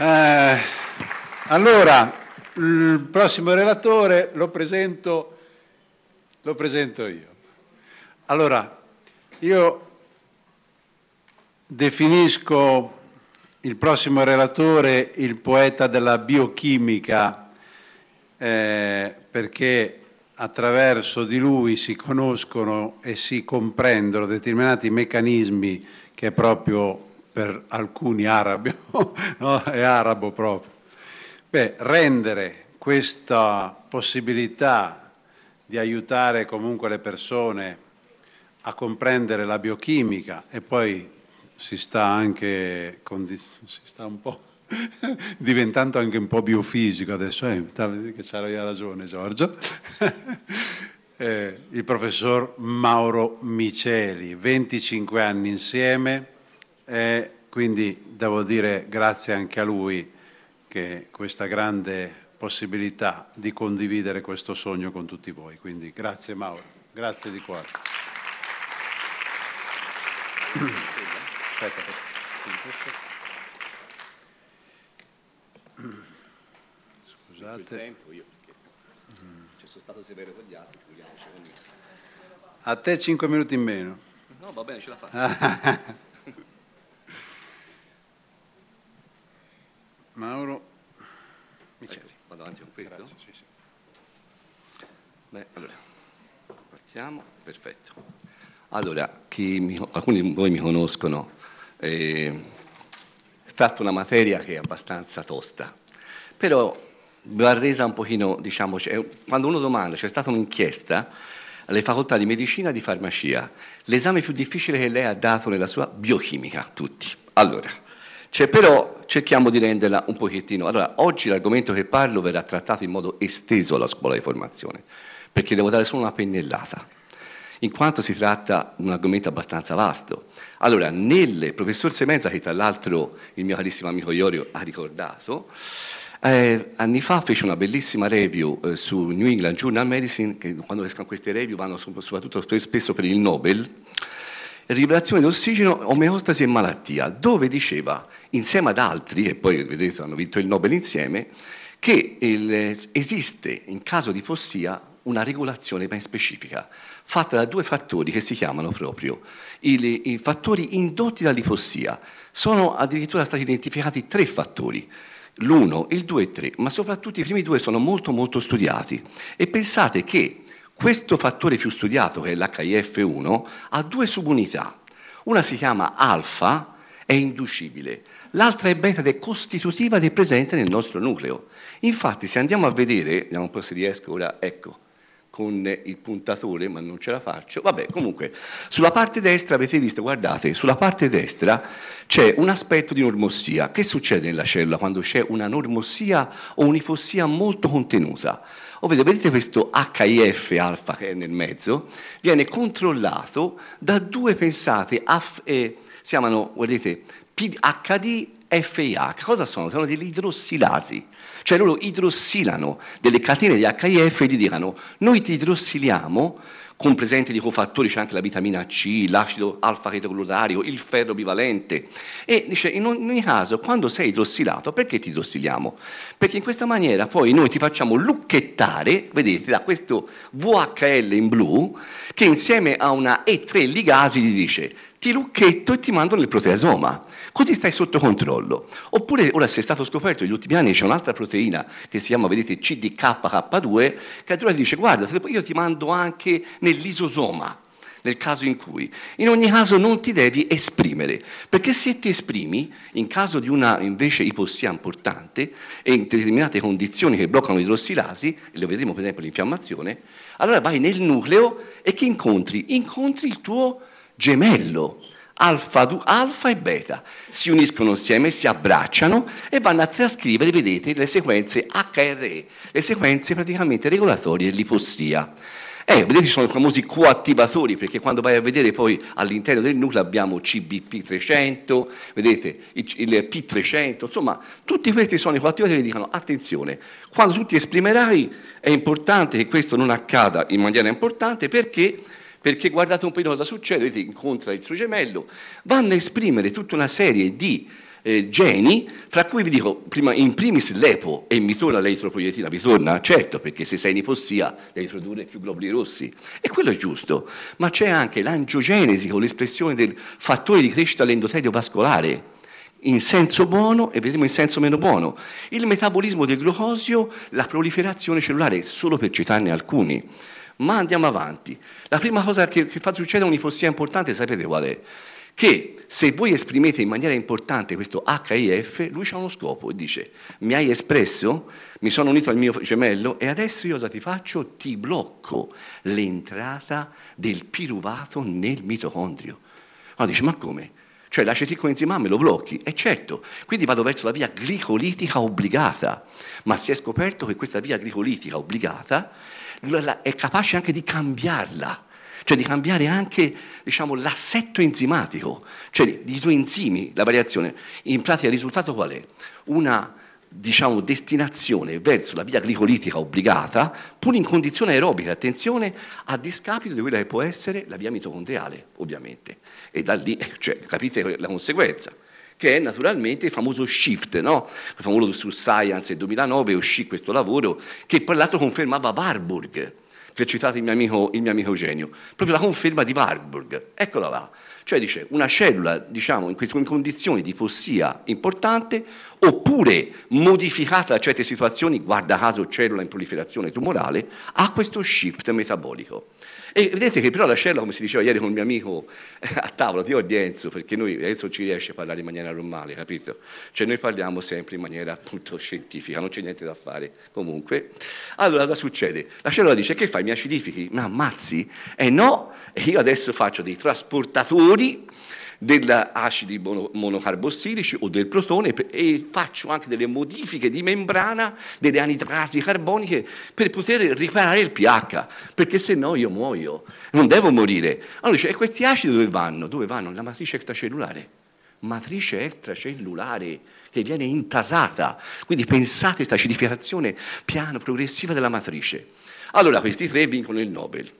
Eh, allora, il prossimo relatore lo presento, lo presento io. Allora, io definisco il prossimo relatore il poeta della biochimica eh, perché attraverso di lui si conoscono e si comprendono determinati meccanismi che proprio per alcuni arabi, no? è arabo proprio. Beh, rendere questa possibilità di aiutare comunque le persone a comprendere la biochimica e poi si sta anche, si sta un po' diventando anche un po' biofisico adesso, eh, che ragione Giorgio, eh, il professor Mauro Miceli, 25 anni insieme, eh, quindi devo dire grazie anche a lui che questa grande possibilità di condividere questo sogno con tutti voi. Quindi grazie Mauro, grazie di cuore. Aspetta, aspetta. Scusate. Tempo io, mm. Ci cioè, sono stato severo con gli altri, Giuliano Ceroni. A te 5 minuti in meno. No, va bene, ce la faccio. Mauro Miceli. Ecco, vado avanti con questo? Grazie, sì, sì. Beh, allora, partiamo. Perfetto. Allora, mi, alcuni di voi mi conoscono. Eh, tratta una materia che è abbastanza tosta, però va resa un pochino, diciamo, quando uno domanda, c'è stata un'inchiesta alle facoltà di medicina e di farmacia, l'esame più difficile che lei ha dato nella sua biochimica, tutti. Allora, cioè, però cerchiamo di renderla un pochettino. Allora, oggi l'argomento che parlo verrà trattato in modo esteso alla scuola di formazione, perché devo dare solo una pennellata in quanto si tratta di un argomento abbastanza vasto. Allora, nel professor Semenza, che tra l'altro il mio carissimo amico Iorio ha ricordato, eh, anni fa fece una bellissima review eh, su New England Journal Medicine, che quando escono queste review vanno soprattutto spesso per il Nobel, Rivelazione d'ossigeno, omeostasi e malattia, dove diceva, insieme ad altri, e poi vedete hanno vinto il Nobel insieme, che il, eh, esiste in caso di fossia una regolazione ben specifica fatta da due fattori che si chiamano proprio i, i fattori indotti dall'ipossia. Sono addirittura stati identificati tre fattori l'uno, il due e il tre, ma soprattutto i primi due sono molto molto studiati. E pensate che questo fattore più studiato, che è l'HIF1, ha due subunità. Una si chiama alfa, è inducibile, l'altra è beta ed è costitutiva ed è presente nel nostro nucleo. Infatti, se andiamo a vedere, vediamo un po' se riesco ora, ecco, con il puntatore, ma non ce la faccio. Vabbè, comunque, sulla parte destra avete visto, guardate, sulla parte destra c'è un aspetto di normossia. Che succede nella cellula quando c'è una normossia o un'ipossia molto contenuta? Ovvero, vedete questo HIF alfa che è nel mezzo, viene controllato da due pensate, si chiamano, guardate, PD, HD FIA. Cosa sono? Sono degli idrossilasi, cioè loro idrossilano delle catene di HIF e gli dicono noi ti idrossiliamo con presente di cofattori, c'è anche la vitamina C, l'acido alfa-chetoglutario, il ferro bivalente. E dice, in ogni caso, quando sei idrossilato, perché ti idrossiliamo? Perché in questa maniera poi noi ti facciamo lucchettare, vedete, da questo VHL in blu, che insieme a una E3 ligasi gli dice ti lucchetto e ti mando nel proteasoma, così stai sotto controllo. Oppure ora se è stato scoperto negli ultimi anni c'è un'altra proteina che si chiama, vedete, CDKK2, che addirittura dice guarda, io ti mando anche nell'isosoma, nel caso in cui. In ogni caso non ti devi esprimere, perché se ti esprimi, in caso di una invece ipossia importante e in determinate condizioni che bloccano idrossilasi, e lo vedremo per esempio l'infiammazione, allora vai nel nucleo e che incontri? Incontri il tuo gemello, alfa, alfa, e beta, si uniscono insieme, si abbracciano e vanno a trascrivere, vedete, le sequenze HRE, le sequenze praticamente regolatorie dell'ipostia. Eh, vedete ci sono i famosi coattivatori, perché quando vai a vedere poi all'interno del nucleo abbiamo CBP300, vedete il P300, insomma tutti questi sono i coattivatori che dicono attenzione, quando tu ti esprimerai è importante che questo non accada in maniera importante perché perché guardate un po' cosa succede, ti incontra il suo gemello, vanno a esprimere tutta una serie di eh, geni, fra cui vi dico prima, in primis l'epo e mi torna l'eritropoietina, vi torna? Certo, perché se sei in ipossia devi produrre più globuli rossi e quello è giusto, ma c'è anche l'angiogenesi con l'espressione del fattore di crescita all'endotelio vascolare in senso buono e vedremo in senso meno buono. Il metabolismo del glucosio, la proliferazione cellulare, solo per citarne alcuni. Ma andiamo avanti. La prima cosa che, che fa succedere un'ipossia importante, sapete qual è? Che se voi esprimete in maniera importante questo HIF, lui ha uno scopo e dice mi hai espresso, mi sono unito al mio gemello e adesso io cosa ti faccio? Ti blocco l'entrata del piruvato nel mitocondrio. Ma dice ma come? Cioè l'acetico me lo blocchi? E certo, quindi vado verso la via glicolitica obbligata, ma si è scoperto che questa via glicolitica obbligata è capace anche di cambiarla, cioè di cambiare anche diciamo, l'assetto enzimatico, cioè i suoi enzimi, la variazione. In pratica il risultato qual è? Una diciamo, destinazione verso la via glicolitica obbligata, pur in condizione aerobica, attenzione, a discapito di quella che può essere la via mitocondriale, ovviamente. E da lì cioè, capite la conseguenza che è naturalmente il famoso Shift, no? il famoso su Science del 2009 uscì questo lavoro che per l'altro confermava Warburg, che ha citato il mio, amico, il mio amico Genio, proprio la conferma di Warburg, eccola là. Cioè dice, una cellula, diciamo, in, in condizioni di possia importante oppure modificata da certe situazioni, guarda caso cellula in proliferazione tumorale, ha questo shift metabolico. E vedete che però la cellula, come si diceva ieri con il mio amico eh, a tavola, di Enzo, perché noi Enzo ci riesce a parlare in maniera normale, capito? Cioè noi parliamo sempre in maniera appunto scientifica, non c'è niente da fare comunque. Allora cosa succede? La cellula dice che fai, mi acidifichi? Ma ammazzi? E eh no, e io adesso faccio dei trasportatori dell'acidi monocarbossilici o del protone e faccio anche delle modifiche di membrana, delle anitrasi carboniche per poter riparare il pH, perché se no io muoio, non devo morire. Allora dice, e questi acidi dove vanno? Dove vanno? Nella matrice extracellulare. Matrice extracellulare che viene intasata, quindi pensate a questa acidificazione piano progressiva della matrice. Allora questi tre vincono il Nobel.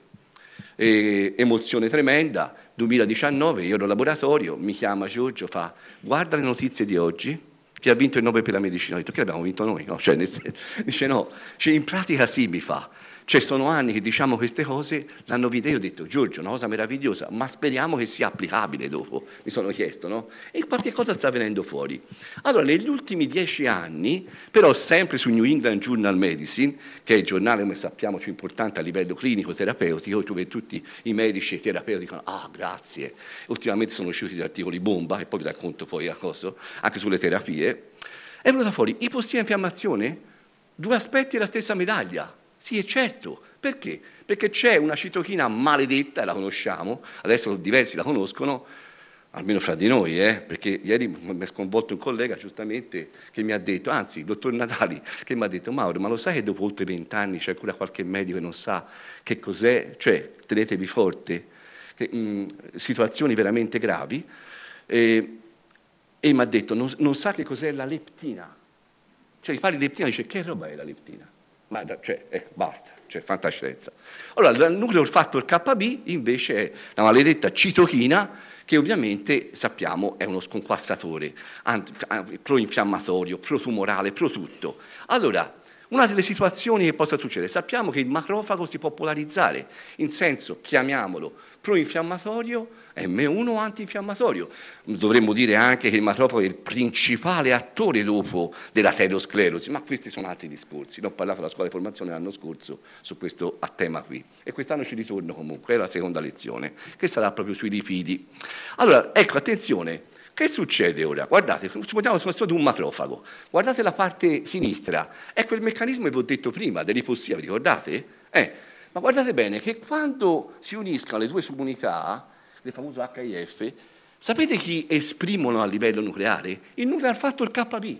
E, emozione tremenda, 2019, io ero in laboratorio, mi chiama Giorgio, fa guarda le notizie di oggi, che ha vinto il Nobel per la medicina? Ho detto che l'abbiamo vinto noi, no? Cioè, dice no, cioè, in pratica sì mi fa, cioè sono anni che diciamo queste cose, l'hanno vista io ho detto Giorgio, una cosa meravigliosa, ma speriamo che sia applicabile dopo, mi sono chiesto, no? E qualche cosa sta venendo fuori. Allora, negli ultimi dieci anni, però sempre su New England Journal Medicine, che è il giornale, come sappiamo, più importante a livello clinico, terapeutico, dove tutti i medici e i terapeuti dicono, ah grazie, ultimamente sono usciti gli articoli bomba, e poi vi racconto poi a cosa, anche sulle terapie, è venuta fuori ipossia e infiammazione, due aspetti della stessa medaglia. Sì, è certo. Perché? Perché c'è una citochina maledetta, la conosciamo, adesso diversi la conoscono, almeno fra di noi, eh? perché ieri mi ha sconvolto un collega giustamente che mi ha detto, anzi, il dottor Natali, che mi ha detto, Mauro, ma lo sai che dopo oltre vent'anni c'è ancora qualche medico che non sa che cos'è? Cioè, tenetevi forte, che, mh, mm, situazioni veramente gravi, eh, e mi ha detto, non, non, sa che cos'è la leptina. Cioè, gli parli di leptina, dice, che roba è la leptina? ma da, cioè, ecco, basta, cioè fantascienza. Allora il nucleo fatto il KB invece è la maledetta citochina che ovviamente sappiamo è uno sconquassatore, ah, pro protumorale, pro tutto. Allora, una delle situazioni che possa succedere, sappiamo che il macrofago si può polarizzare, in senso, chiamiamolo, proinfiammatorio, M1 antinfiammatorio. Dovremmo dire anche che il macrofago è il principale attore dopo della terosclerosi, ma questi sono altri discorsi. L'ho parlato alla scuola di formazione l'anno scorso su questo a tema qui. E quest'anno ci ritorno comunque, è la seconda lezione, che sarà proprio sui lipidi. Allora, ecco, attenzione, che succede ora? Guardate, supponiamo sono stato un macrofago, guardate la parte sinistra, ecco il meccanismo che vi ho detto prima dell'ipossia, vi ricordate? Eh, ma guardate bene che quando si uniscono le due subunità, il famoso HIF, sapete chi esprimono a livello nucleare? Il nucleare fatto il KB.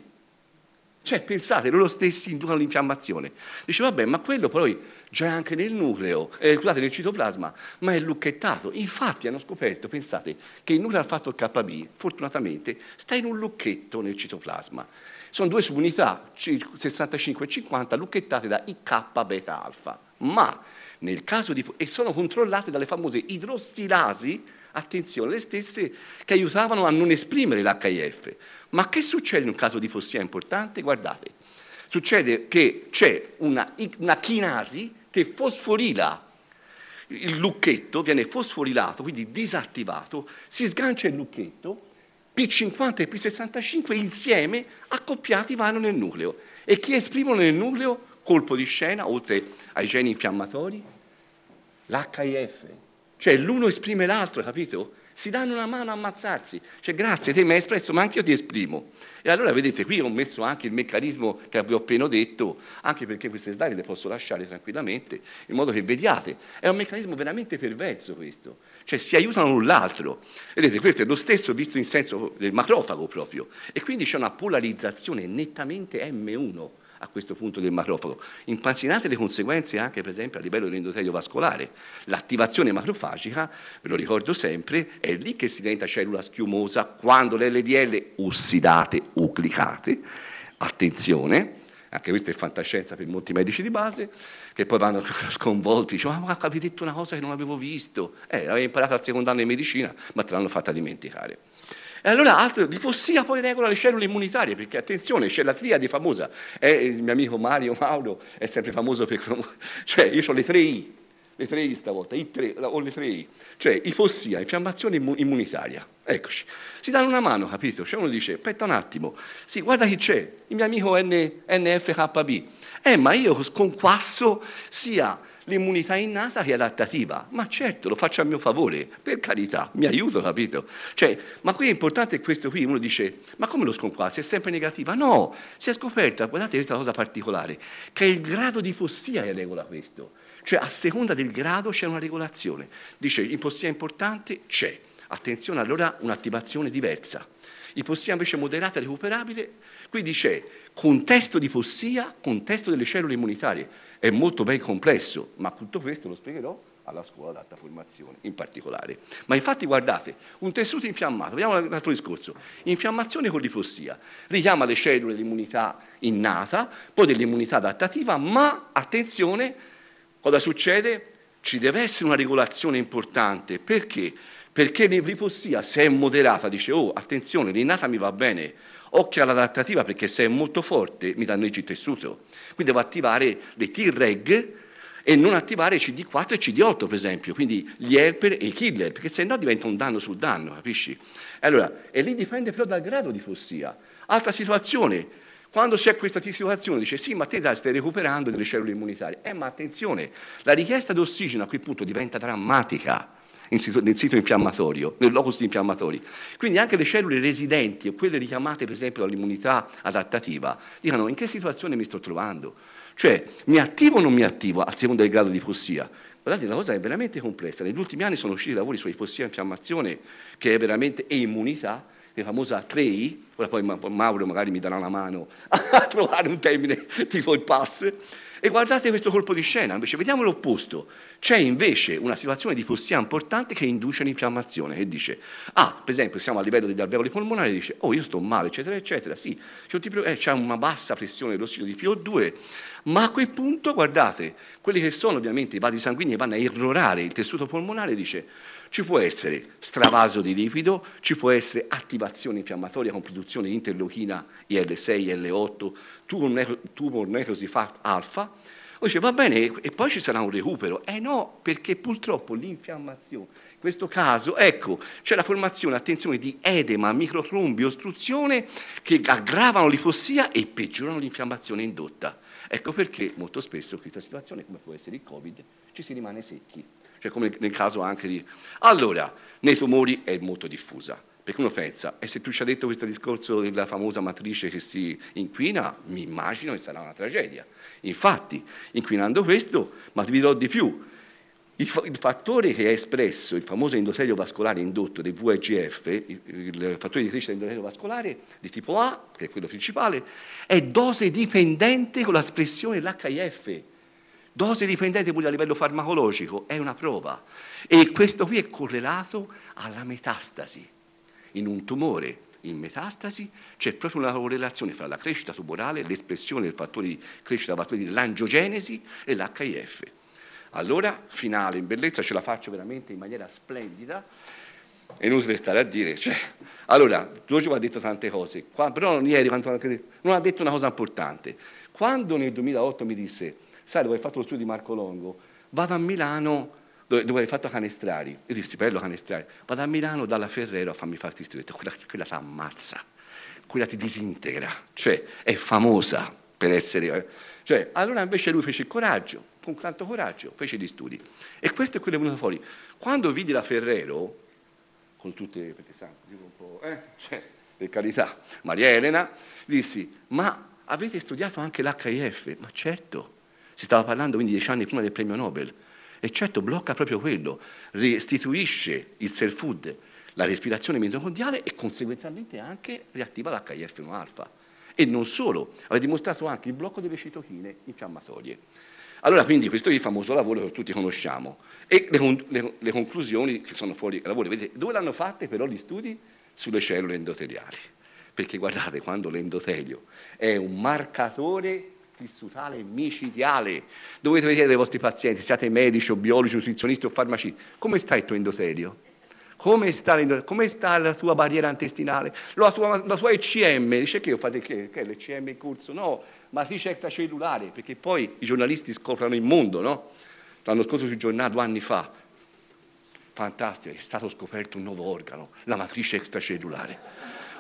Cioè, pensate, loro stessi inducono l'infiammazione. Dice, vabbè, ma quello poi è anche nel nucleo, eh, scusate, nel citoplasma, ma è lucchettato. Infatti hanno scoperto, pensate, che il nucleo ha fatto il KB, fortunatamente, sta in un lucchetto nel citoplasma. Sono due subunità, 65 e 50, lucchettate da IK beta alfa. Ma nel caso di... e sono controllate dalle famose idrossilasi attenzione, le stesse che aiutavano a non esprimere l'HIF. Ma che succede in un caso di fossia importante? Guardate, succede che c'è una, una chinasi che fosforila il lucchetto, viene fosforilato, quindi disattivato, si sgancia il lucchetto, P50 e P65 insieme accoppiati vanno nel nucleo. E chi esprimono nel nucleo? Colpo di scena, oltre ai geni infiammatori, l'HIF. Cioè l'uno esprime l'altro, capito? Si danno una mano a ammazzarsi. Cioè grazie, te mi hai espresso, ma anche io ti esprimo. E allora vedete, qui ho messo anche il meccanismo che vi ho appena detto, anche perché queste slide le posso lasciare tranquillamente, in modo che vediate. È un meccanismo veramente perverso questo. Cioè si aiutano l'un l'altro. Vedete, questo è lo stesso visto in senso del macrofago proprio. E quindi c'è una polarizzazione nettamente M1 a questo punto del macrofago. Impazzinate le conseguenze anche per esempio a livello dell'endotelio vascolare. L'attivazione macrofagica, ve lo ricordo sempre, è lì che si diventa cellula schiumosa quando le LDL ossidate, uclicate, attenzione, anche questa è fantascienza per molti medici di base, che poi vanno sconvolti, dicono, ah, ma avete detto una cosa che non avevo visto, eh, l'avevo imparata al secondo anno di medicina, ma te l'hanno fatta dimenticare. E allora altro, l'ipossia poi regola le cellule immunitarie, perché attenzione, c'è la triade famosa, eh, il mio amico Mario Mauro è sempre famoso per... cioè io ho le tre I, le tre I stavolta, I tre, o le tre I, cioè ipossia, infiammazione immunitaria, eccoci. Si danno una mano, capito? Cioè uno dice, aspetta un attimo, sì, guarda chi c'è, il mio amico N, NFKB. Eh, ma io conquasso sia l'immunità innata che è adattativa. Ma certo, lo faccio a mio favore, per carità, mi aiuto, capito? Cioè, ma qui è importante questo qui, uno dice, ma come lo sconquassi? Ah, è sempre negativa? No, si è scoperta, guardate questa cosa particolare, che il grado di fossia che regola questo. Cioè, a seconda del grado c'è una regolazione. Dice, ipossia importante? C'è. Attenzione, allora un'attivazione diversa. Ipossia invece moderata, e recuperabile, quindi c'è contesto di fossia, contesto delle cellule immunitarie è molto ben complesso, ma tutto questo lo spiegherò alla scuola d'alta formazione in particolare. Ma infatti guardate, un tessuto infiammato, vediamo l'altro discorso, infiammazione con l'ipossia, richiama le cellule dell'immunità innata, poi dell'immunità adattativa, ma attenzione, cosa succede? Ci deve essere una regolazione importante, perché? Perché l'ipossia, se è moderata, dice, oh, attenzione, l'innata mi va bene, Occhio all'adattativa perché se è molto forte mi danneggi il tessuto. Quindi devo attivare le T-reg e non attivare CD4 e CD8 per esempio, quindi gli helper e i killer, perché se no diventa un danno sul danno, capisci? Allora, e lì dipende però dal grado di fossia. Altra situazione, quando c'è questa situazione dice sì ma te stai recuperando delle cellule immunitarie, eh ma attenzione, la richiesta d'ossigeno a quel punto diventa drammatica, sito, nel sito infiammatorio, nel locus infiammatorio. Quindi anche le cellule residenti o quelle richiamate per esempio dall'immunità adattativa dicono in che situazione mi sto trovando, cioè mi attivo o non mi attivo a seconda del grado di fossia. Guardate, la cosa è veramente complessa. Negli ultimi anni sono usciti lavori su ipossia e infiammazione, che è veramente e immunità, la famosa 3I, ora poi Mauro magari mi darà una mano a trovare un termine tipo il pass, e guardate questo colpo di scena, invece vediamo l'opposto. C'è invece una situazione di fossia importante che induce l'infiammazione, che dice, ah, per esempio siamo a livello degli alveoli polmonari, dice, oh io sto male, eccetera, eccetera, sì, c'è eh, una bassa pressione dell'ossido di PO2, ma a quel punto, guardate, quelli che sono ovviamente i vasi sanguigni vanno a irrorare il tessuto polmonare, dice, ci può essere stravaso di liquido, ci può essere attivazione infiammatoria con produzione di interleuchina IL6, IL8, tumor, necrosi FAT alfa. Dice va bene e poi ci sarà un recupero. Eh no, perché purtroppo l'infiammazione questo caso, ecco, c'è la formazione, attenzione, di edema, microtrombi, ostruzione che aggravano l'ipossia e peggiorano l'infiammazione indotta. Ecco perché molto spesso in questa situazione, come può essere il Covid, ci si rimane secchi, cioè come nel caso anche di... Allora, nei tumori è molto diffusa, perché uno pensa, e se tu ci hai detto questo discorso della famosa matrice che si inquina, mi immagino che sarà una tragedia. Infatti, inquinando questo, ma ti dirò di più, il fattore che è espresso, il famoso endotelio vascolare indotto del VEGF, il fattore di crescita endotelio vascolare di tipo A, che è quello principale, è dose dipendente con l'espressione dell'HIF. Dose dipendente pure a livello farmacologico, è una prova. E questo qui è correlato alla metastasi. In un tumore in metastasi c'è proprio una correlazione fra la crescita tumorale, l'espressione del fattore di crescita vascolare, l'angiogenesi e l'HIF. Allora, finale in bellezza, ce la faccio veramente in maniera splendida. È inutile stare a dire. Cioè, allora, Giorgio ha detto tante cose, però ieri non ha detto una cosa importante. Quando nel 2008 mi disse, sai dove hai fatto lo studio di Marco Longo? Vado a Milano dove, dove hai fatto Canestrari. Io dissi, bello Canestrari, vado a Milano dalla Ferrero a farmi fare questi studi. Quella, quella ti ammazza, quella ti disintegra, cioè è famosa per essere... Eh. Cioè, allora invece lui fece il coraggio con tanto coraggio, fece gli studi. E questo è quello che è venuto fuori. Quando vidi la Ferrero, con tutte, perché sa, dico un po', eh, cioè, per carità, Maria Elena, dissi, ma avete studiato anche l'HIF? Ma certo, si stava parlando quindi dieci anni prima del premio Nobel. E certo, blocca proprio quello, restituisce il self food, la respirazione mitocondriale e conseguenzialmente anche riattiva l'HIF1-alfa. E non solo, aveva dimostrato anche il blocco delle citochine infiammatorie. Allora, quindi, questo è il famoso lavoro che tutti conosciamo. E le, le, le conclusioni che sono fuori dal lavoro, vedete, dove l'hanno fatte però gli studi? Sulle cellule endoteliali. Perché guardate, quando l'endotelio è un marcatore tissutale micidiale. Dovete vedere i vostri pazienti, siate medici o biologi, nutrizionisti o farmacisti, come sta il tuo endotelio? Come sta, come sta la tua barriera intestinale? La tua, la tua ECM, dice che io fate che? Che è l'ECM in corso? No, matrice extracellulare, perché poi i giornalisti scoprono il mondo, no? L'anno scorso sui giornali, due anni fa, fantastico, è stato scoperto un nuovo organo, la matrice extracellulare.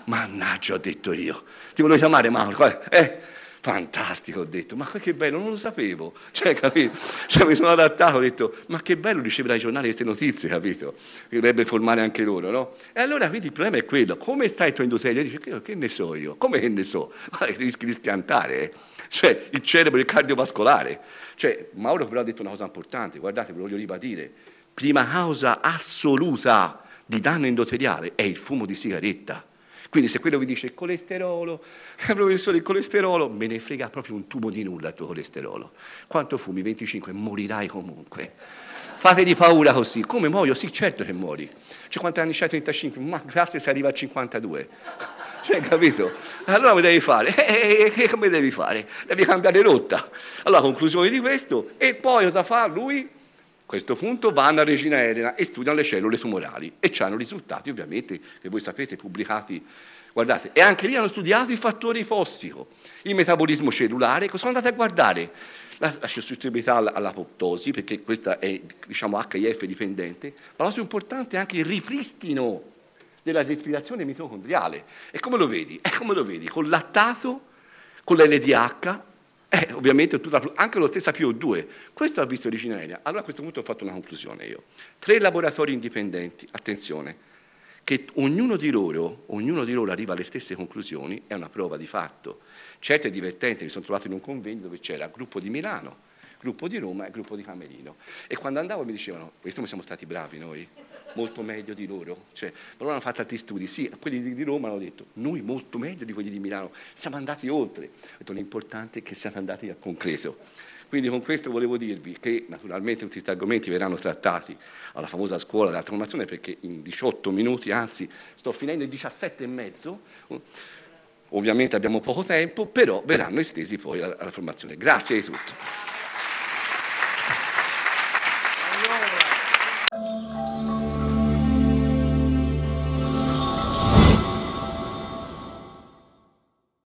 Mannaggia, ho detto io. Ti volevo chiamare Mauro, eh? eh? Fantastico, ho detto, ma che bello, non lo sapevo. Cioè, capito? Cioè, mi sono adattato, ho detto, ma che bello ricevere dai giornali queste notizie, capito? Dovrebbe formare anche loro, no? E allora, quindi il problema è quello, come stai tu in doseglio? Dici, che, che, ne so io? Come che ne so? Ma rischi di schiantare, eh? Cioè, il cerebro, il cardiovascolare. Cioè, Mauro però ha detto una cosa importante, guardate, ve lo voglio ribadire. Prima causa assoluta di danno endoteliale è il fumo di sigaretta. Quindi se quello vi dice il colesterolo, eh, professore il colesterolo, me ne frega proprio un tubo di nulla il tuo colesterolo. Quanto fumi? 25, morirai comunque. Fatevi paura così. Come muoio? Sì, certo che muori. Cioè quanti anni c'hai? 35, ma grazie se arriva a 52. Cioè, capito? Allora come devi fare? E, e, e, come devi fare? Devi cambiare rotta. Allora, conclusione di questo. E poi cosa fa lui? questo punto vanno a Regina Elena e studiano le cellule tumorali e hanno risultati ovviamente che voi sapete pubblicati. Guardate, e anche lì hanno studiato i fattori fossico, il metabolismo cellulare, cosa sono andati a guardare? La, la suscettibilità all'apoptosi, perché questa è diciamo HIF dipendente, ma la cosa importante è anche il ripristino della respirazione mitocondriale. E come lo vedi? E come lo vedi? Con lattato, con l'LDH eh, ovviamente tutta, anche lo stesso PO2, questo ha visto origine aerea. Allora a questo punto ho fatto una conclusione io. Tre laboratori indipendenti, attenzione, che ognuno di loro, ognuno di loro arriva alle stesse conclusioni, è una prova di fatto. Certo è divertente, mi sono trovato in un convegno dove c'era il gruppo di Milano, il gruppo di Roma e il gruppo di Camerino. E quando andavo mi dicevano, questo siamo stati bravi noi molto meglio di loro. Cioè, loro hanno fatto altri studi, sì, quelli di, Roma hanno detto noi molto meglio di quelli di Milano, siamo andati oltre. Ho detto l'importante è che siamo andati al concreto. Quindi con questo volevo dirvi che naturalmente tutti questi argomenti verranno trattati alla famosa scuola della formazione perché in 18 minuti, anzi sto finendo in 17 e mezzo, ovviamente abbiamo poco tempo, però verranno estesi poi alla, alla formazione. Grazie di tutto.